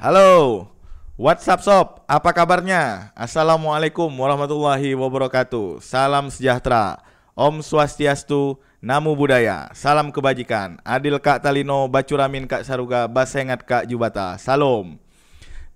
Halo, WhatsApp Sob, apa kabarnya? Assalamualaikum warahmatullahi wabarakatuh. Salam sejahtera, Om Swastiastu, Namu Budaya, Salam Kebajikan, Adil Kak Talino, Bacuramin Kak Saruga, Basengat Kak Jubata, Salam.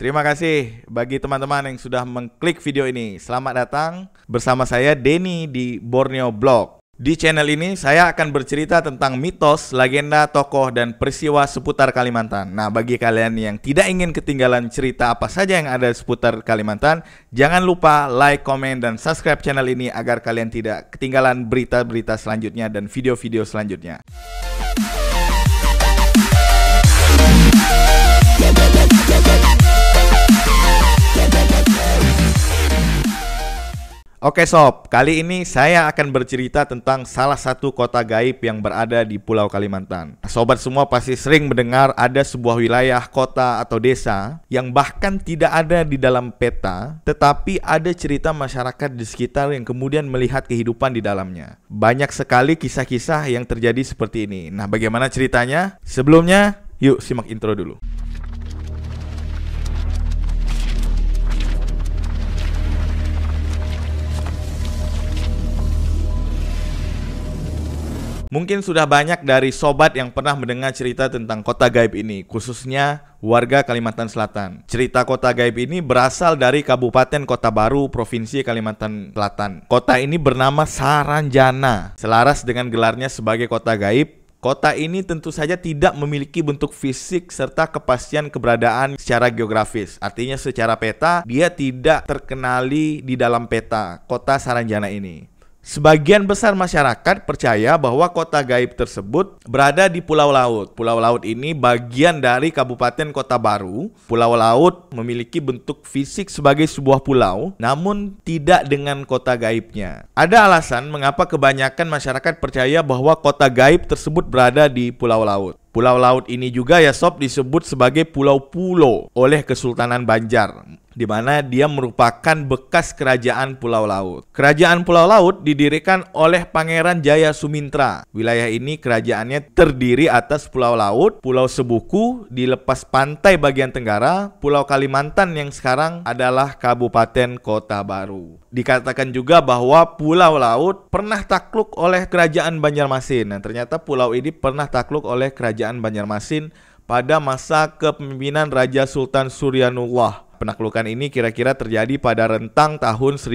Terima kasih bagi teman-teman yang sudah mengklik video ini. Selamat datang bersama saya Denny di Borneo Blog. Di channel ini saya akan bercerita tentang mitos, legenda, tokoh, dan peristiwa seputar Kalimantan. Nah, bagi kalian yang tidak ingin ketinggalan cerita apa saja yang ada seputar Kalimantan, jangan lupa like, komen, dan subscribe channel ini agar kalian tidak ketinggalan berita-berita selanjutnya dan video-video selanjutnya. Oke sob, kali ini saya akan bercerita tentang salah satu kota gaib yang berada di Pulau Kalimantan. Sobat semua pasti sering mendengar ada sebuah wilayah kota atau desa yang bahkan tidak ada di dalam peta, tetapi ada cerita masyarakat di sekitar yang kemudian melihat kehidupan di dalamnya. Banyak sekali kisah-kisah yang terjadi seperti ini. Nah, bagaimana ceritanya? Sebelumnya, yuk simak intro dulu. Mungkin sudah banyak dari sobat yang pernah mendengar cerita tentang kota gaib ini, khususnya warga Kalimantan Selatan. Cerita kota gaib ini berasal dari Kabupaten Kota Baru, Provinsi Kalimantan Selatan. Kota ini bernama Saranjana, selaras dengan gelarnya sebagai kota gaib Kota ini tentu saja tidak memiliki bentuk fisik serta kepastian keberadaan secara geografis. Artinya secara peta dia tidak terkenali di dalam peta kota Saranjana ini. Sebagian besar masyarakat percaya bahwa kota gaib tersebut berada di Pulau Laut. Pulau Laut ini bagian dari Kabupaten Kota Baru. Pulau Laut memiliki bentuk fisik sebagai sebuah pulau, namun tidak dengan kota gaibnya. Ada alasan mengapa kebanyakan masyarakat percaya bahwa kota gaib tersebut berada di Pulau Laut. Pulau Laut ini juga ya sob disebut sebagai Pulau Pulau oleh Kesultanan Banjar di mana dia merupakan bekas kerajaan Pulau Laut. Kerajaan Pulau Laut didirikan oleh Pangeran Jaya Sumintra. Wilayah ini kerajaannya terdiri atas Pulau Laut, Pulau Sebuku, di lepas pantai bagian tenggara, Pulau Kalimantan yang sekarang adalah Kabupaten Kota Baru. Dikatakan juga bahwa Pulau Laut pernah takluk oleh Kerajaan Banjarmasin. Nah, ternyata pulau ini pernah takluk oleh Kerajaan Banjarmasin pada masa kepemimpinan Raja Sultan Suryanullah Penaklukan ini kira-kira terjadi pada rentang tahun 1500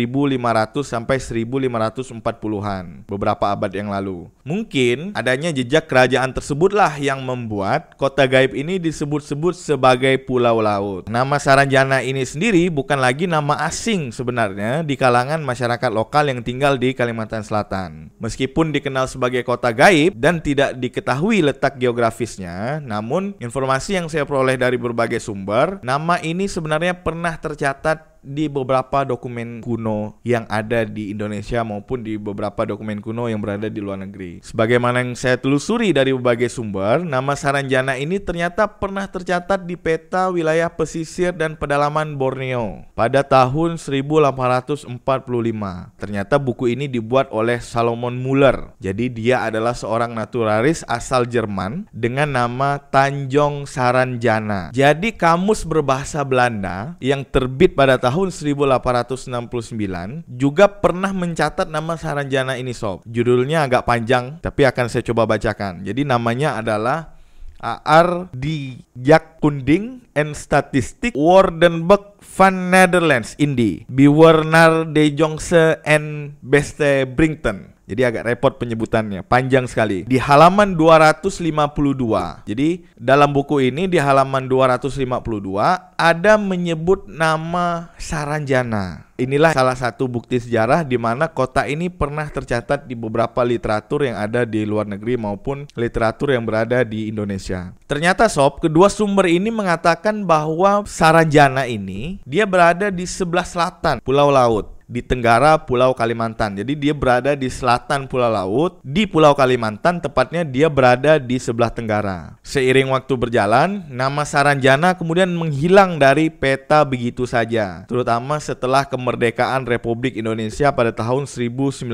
sampai 1540-an, beberapa abad yang lalu. Mungkin adanya jejak kerajaan tersebutlah yang membuat kota gaib ini disebut-sebut sebagai pulau laut. Nama Saranjana ini sendiri bukan lagi nama asing sebenarnya di kalangan masyarakat lokal yang tinggal di Kalimantan Selatan. Meskipun dikenal sebagai kota gaib dan tidak diketahui letak geografisnya, namun informasi yang saya peroleh dari berbagai sumber, nama ini sebenarnya pernah tercatat di beberapa dokumen kuno yang ada di Indonesia maupun di beberapa dokumen kuno yang berada di luar negeri. Sebagaimana yang saya telusuri dari berbagai sumber, nama Saranjana ini ternyata pernah tercatat di peta wilayah pesisir dan pedalaman Borneo pada tahun 1845. Ternyata buku ini dibuat oleh Salomon Muller. Jadi dia adalah seorang naturalis asal Jerman dengan nama Tanjong Saranjana. Jadi kamus berbahasa Belanda yang terbit pada tahun tahun 1869 juga pernah mencatat nama Saranjana ini sob. Judulnya agak panjang tapi akan saya coba bacakan. Jadi namanya adalah A.R. di Jakunding and Statistik Wardenberg Van Netherlands Indy, Biwernar De Jongse and Beste Brington. Jadi agak repot penyebutannya, panjang sekali. Di halaman 252. Jadi dalam buku ini di halaman 252 ada menyebut nama Saranjana. Inilah salah satu bukti sejarah di mana kota ini pernah tercatat di beberapa literatur yang ada di luar negeri maupun literatur yang berada di Indonesia. Ternyata sob, kedua sumber ini mengatakan bahwa Saranjana ini dia berada di sebelah selatan Pulau Laut di tenggara Pulau Kalimantan. Jadi dia berada di selatan Pulau Laut, di Pulau Kalimantan tepatnya dia berada di sebelah tenggara. Seiring waktu berjalan, nama Saranjana kemudian menghilang dari peta begitu saja, terutama setelah kemerdekaan Republik Indonesia pada tahun 1945.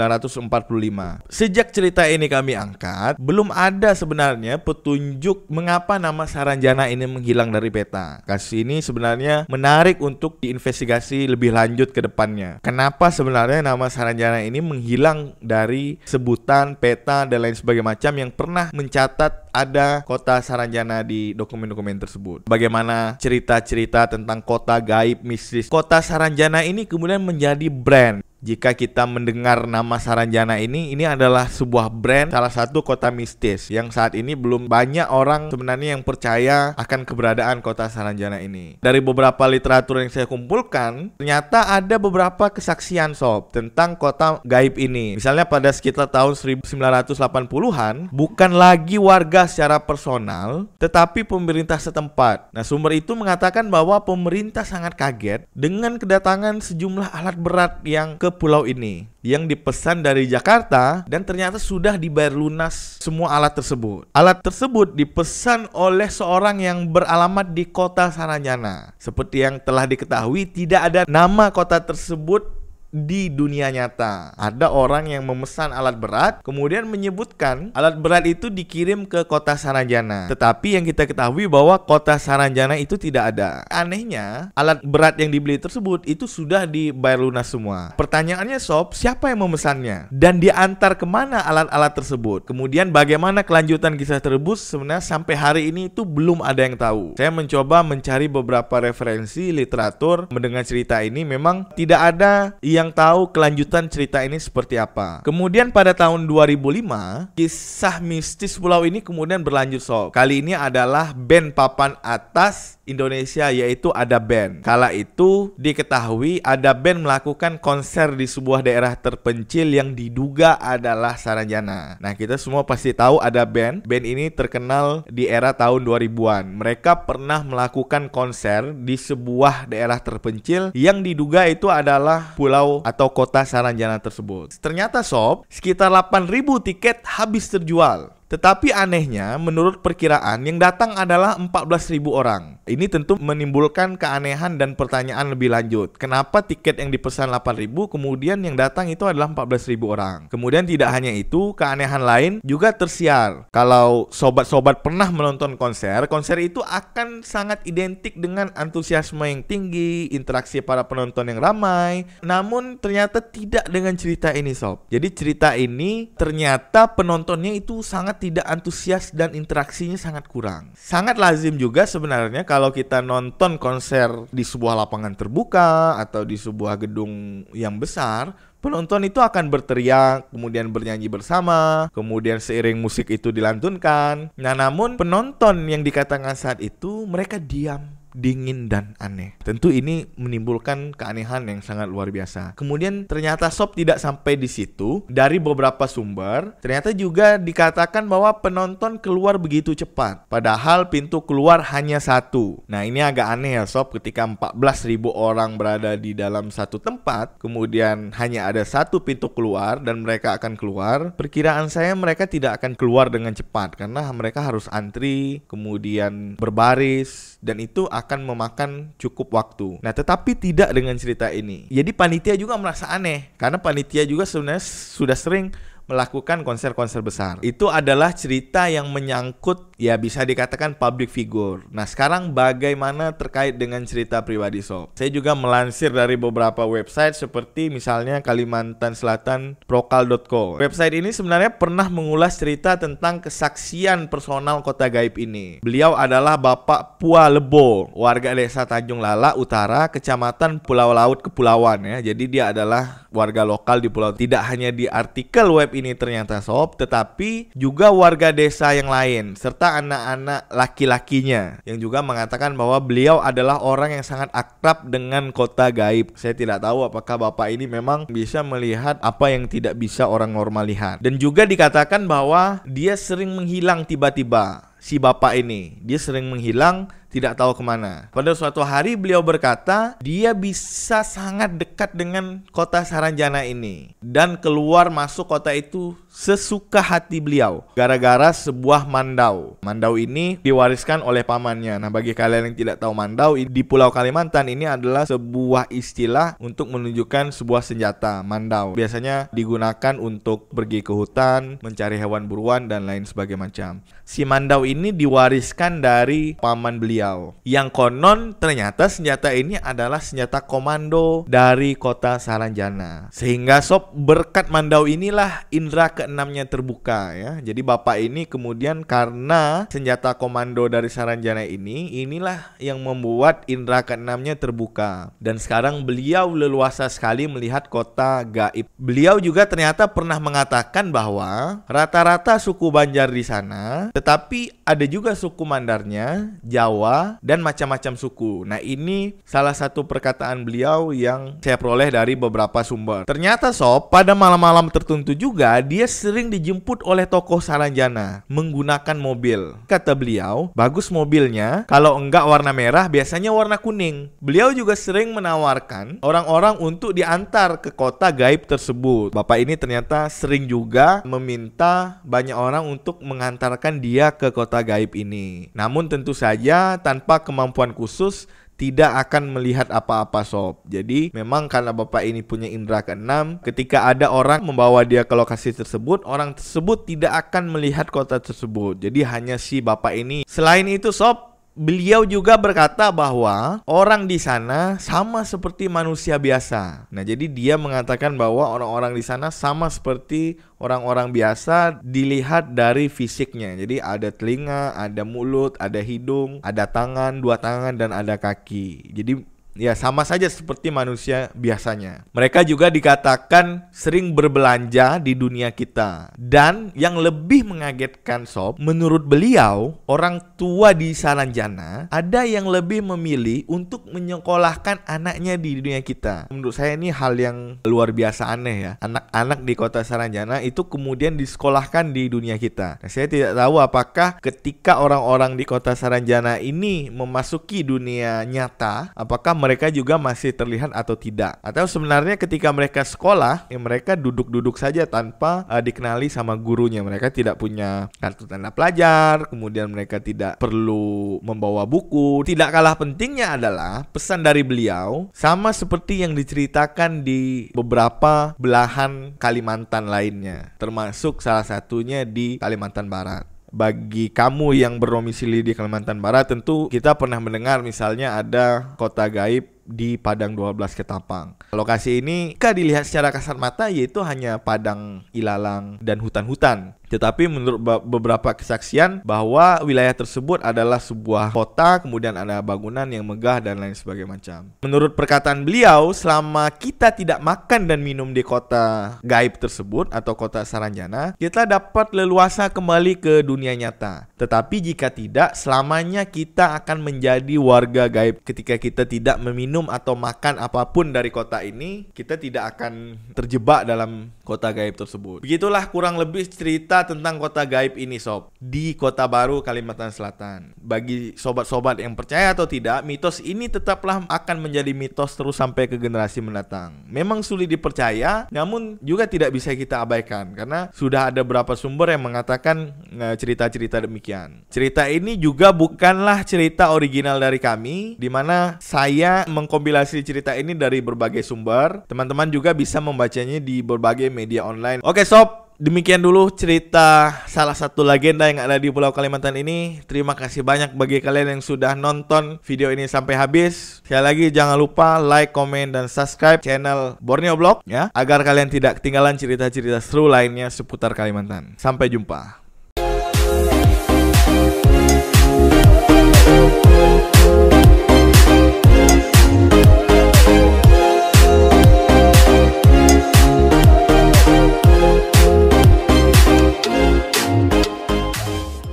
Sejak cerita ini kami angkat, belum ada sebenarnya petunjuk mengapa nama Saranjana ini menghilang dari peta. Kasus ini sebenarnya menarik untuk diinvestigasi lebih lanjut ke depannya. Kenapa kenapa sebenarnya nama Saranjana ini menghilang dari sebutan, peta, dan lain sebagainya macam yang pernah mencatat ada kota Saranjana di dokumen-dokumen tersebut. Bagaimana cerita-cerita tentang kota gaib mistis. Kota Saranjana ini kemudian menjadi brand jika kita mendengar nama Saranjana ini, ini adalah sebuah brand salah satu kota mistis yang saat ini belum banyak orang sebenarnya yang percaya akan keberadaan kota Saranjana ini. Dari beberapa literatur yang saya kumpulkan, ternyata ada beberapa kesaksian sob tentang kota gaib ini. Misalnya pada sekitar tahun 1980-an, bukan lagi warga secara personal, tetapi pemerintah setempat. Nah, sumber itu mengatakan bahwa pemerintah sangat kaget dengan kedatangan sejumlah alat berat yang ke pulau ini yang dipesan dari Jakarta dan ternyata sudah dibayar lunas semua alat tersebut. Alat tersebut dipesan oleh seorang yang beralamat di kota Saranyana. Seperti yang telah diketahui, tidak ada nama kota tersebut di dunia nyata. Ada orang yang memesan alat berat, kemudian menyebutkan alat berat itu dikirim ke kota Saranjana. Tetapi yang kita ketahui bahwa kota Saranjana itu tidak ada. Anehnya, alat berat yang dibeli tersebut itu sudah dibayar lunas semua. Pertanyaannya sob, siapa yang memesannya? Dan diantar kemana alat-alat tersebut? Kemudian bagaimana kelanjutan kisah tersebut sebenarnya sampai hari ini itu belum ada yang tahu. Saya mencoba mencari beberapa referensi literatur mendengar cerita ini memang tidak ada yang yang tahu kelanjutan cerita ini seperti apa. Kemudian pada tahun 2005, kisah mistis pulau ini kemudian berlanjut soal. Kali ini adalah band papan atas Indonesia yaitu ada band. Kala itu diketahui ada band melakukan konser di sebuah daerah terpencil yang diduga adalah Sarajana. Nah, kita semua pasti tahu ada band. Band ini terkenal di era tahun 2000-an. Mereka pernah melakukan konser di sebuah daerah terpencil yang diduga itu adalah Pulau pulau atau kota Saranjana tersebut. Ternyata sob, sekitar 8.000 tiket habis terjual. Tetapi anehnya, menurut perkiraan, yang datang adalah 14.000 orang. Ini tentu menimbulkan keanehan dan pertanyaan lebih lanjut. Kenapa tiket yang dipesan 8.000, kemudian yang datang itu adalah 14.000 orang? Kemudian tidak hanya itu, keanehan lain juga tersiar. Kalau sobat-sobat pernah menonton konser, konser itu akan sangat identik dengan antusiasme yang tinggi, interaksi para penonton yang ramai. Namun ternyata tidak dengan cerita ini, Sob. Jadi cerita ini ternyata penontonnya itu sangat sangat tidak antusias dan interaksinya sangat kurang. Sangat lazim juga sebenarnya kalau kita nonton konser di sebuah lapangan terbuka atau di sebuah gedung yang besar, penonton itu akan berteriak, kemudian bernyanyi bersama, kemudian seiring musik itu dilantunkan. Nah, namun penonton yang dikatakan saat itu mereka diam dingin dan aneh. Tentu ini menimbulkan keanehan yang sangat luar biasa. Kemudian ternyata Sob tidak sampai di situ. Dari beberapa sumber, ternyata juga dikatakan bahwa penonton keluar begitu cepat. Padahal pintu keluar hanya satu. Nah ini agak aneh ya Sob ketika 14.000 orang berada di dalam satu tempat, kemudian hanya ada satu pintu keluar dan mereka akan keluar. Perkiraan saya mereka tidak akan keluar dengan cepat karena mereka harus antri, kemudian berbaris, dan itu akan akan memakan cukup waktu. Nah, tetapi tidak dengan cerita ini. Jadi panitia juga merasa aneh karena panitia juga sebenarnya sudah sering melakukan konser-konser besar. Itu adalah cerita yang menyangkut ya bisa dikatakan public figure. Nah sekarang bagaimana terkait dengan cerita pribadi Sob? Saya juga melansir dari beberapa website seperti misalnya Kalimantan Selatan Prokal.co. Website ini sebenarnya pernah mengulas cerita tentang kesaksian personal kota gaib ini. Beliau adalah Bapak Pua Lebo, warga desa Tanjung Lala Utara, Kecamatan Pulau Laut Kepulauan ya. Jadi dia adalah warga lokal di pulau. Tidak hanya di artikel web ini ternyata Sob, tetapi juga warga desa yang lain serta anak-anak laki-lakinya yang juga mengatakan bahwa beliau adalah orang yang sangat akrab dengan kota gaib. Saya tidak tahu apakah bapak ini memang bisa melihat apa yang tidak bisa orang normal lihat. Dan juga dikatakan bahwa dia sering menghilang tiba-tiba si bapak ini. Dia sering menghilang tidak tahu kemana. Pada suatu hari beliau berkata, dia bisa sangat dekat dengan kota Saranjana ini dan keluar masuk kota itu sesuka hati beliau gara-gara sebuah mandau. Mandau ini diwariskan oleh pamannya. Nah, bagi kalian yang tidak tahu mandau di Pulau Kalimantan ini adalah sebuah istilah untuk menunjukkan sebuah senjata mandau. Biasanya digunakan untuk pergi ke hutan, mencari hewan buruan dan lain sebagainya macam. Si mandau ini diwariskan dari paman beliau Riau. Yang konon ternyata senjata ini adalah senjata komando dari kota Saranjana. Sehingga sob berkat mandau inilah indera keenamnya terbuka ya. Jadi bapak ini kemudian karena senjata komando dari Saranjana ini inilah yang membuat indera keenamnya terbuka. Dan sekarang beliau leluasa sekali melihat kota gaib. Beliau juga ternyata pernah mengatakan bahwa rata-rata suku Banjar di sana, tetapi ada juga suku Mandarnya, Jawa dan macam-macam suku. Nah, ini salah satu perkataan beliau yang saya peroleh dari beberapa sumber. Ternyata sob, pada malam-malam tertentu juga dia sering dijemput oleh tokoh Saranjana menggunakan mobil. Kata beliau, bagus mobilnya, kalau enggak warna merah biasanya warna kuning. Beliau juga sering menawarkan orang-orang untuk diantar ke kota gaib tersebut. Bapak ini ternyata sering juga meminta banyak orang untuk mengantarkan dia ke kota gaib ini. Namun tentu saja tanpa kemampuan khusus tidak akan melihat apa-apa sob. Jadi memang karena bapak ini punya indera keenam, ketika ada orang membawa dia ke lokasi tersebut, orang tersebut tidak akan melihat kota tersebut. Jadi hanya si bapak ini. Selain itu sob, Beliau juga berkata bahwa orang di sana sama seperti manusia biasa. Nah, jadi dia mengatakan bahwa orang-orang di sana sama seperti orang-orang biasa dilihat dari fisiknya. Jadi ada telinga, ada mulut, ada hidung, ada tangan, dua tangan dan ada kaki. Jadi ya sama saja seperti manusia biasanya. Mereka juga dikatakan sering berbelanja di dunia kita. Dan yang lebih mengagetkan sob, menurut beliau, orang tua di Saranjana ada yang lebih memilih untuk menyekolahkan anaknya di dunia kita. Menurut saya ini hal yang luar biasa aneh ya. Anak-anak di kota Saranjana itu kemudian disekolahkan di dunia kita. Nah, saya tidak tahu apakah ketika orang-orang di kota Saranjana ini memasuki dunia nyata, apakah mereka juga masih terlihat atau tidak. Atau sebenarnya ketika mereka sekolah, ya mereka duduk-duduk saja tanpa uh, dikenali sama gurunya. Mereka tidak punya kartu tanda pelajar, kemudian mereka tidak perlu membawa buku. Tidak kalah pentingnya adalah pesan dari beliau sama seperti yang diceritakan di beberapa belahan Kalimantan lainnya, termasuk salah satunya di Kalimantan Barat bagi kamu yang berdomisili di Kalimantan Barat tentu kita pernah mendengar misalnya ada kota gaib di Padang 12 Ketapang. Lokasi ini jika dilihat secara kasat mata yaitu hanya padang ilalang dan hutan-hutan. Tetapi menurut beberapa kesaksian bahwa wilayah tersebut adalah sebuah kota, kemudian ada bangunan yang megah dan lain sebagainya macam. Menurut perkataan beliau, selama kita tidak makan dan minum di kota gaib tersebut atau kota Saranjana, kita dapat leluasa kembali ke dunia nyata. Tetapi jika tidak, selamanya kita akan menjadi warga gaib ketika kita tidak meminum atau makan apapun dari kota ini, kita tidak akan terjebak dalam kota gaib tersebut. Begitulah kurang lebih cerita cerita tentang kota gaib ini sob Di kota baru Kalimantan Selatan Bagi sobat-sobat yang percaya atau tidak Mitos ini tetaplah akan menjadi mitos terus sampai ke generasi mendatang Memang sulit dipercaya Namun juga tidak bisa kita abaikan Karena sudah ada beberapa sumber yang mengatakan eh, cerita-cerita demikian Cerita ini juga bukanlah cerita original dari kami di mana saya mengkompilasi cerita ini dari berbagai sumber Teman-teman juga bisa membacanya di berbagai media online Oke sob demikian dulu cerita salah satu legenda yang ada di Pulau Kalimantan ini. Terima kasih banyak bagi kalian yang sudah nonton video ini sampai habis. Sekali lagi jangan lupa like, komen, dan subscribe channel Borneo Blog ya agar kalian tidak ketinggalan cerita-cerita seru lainnya seputar Kalimantan. Sampai jumpa.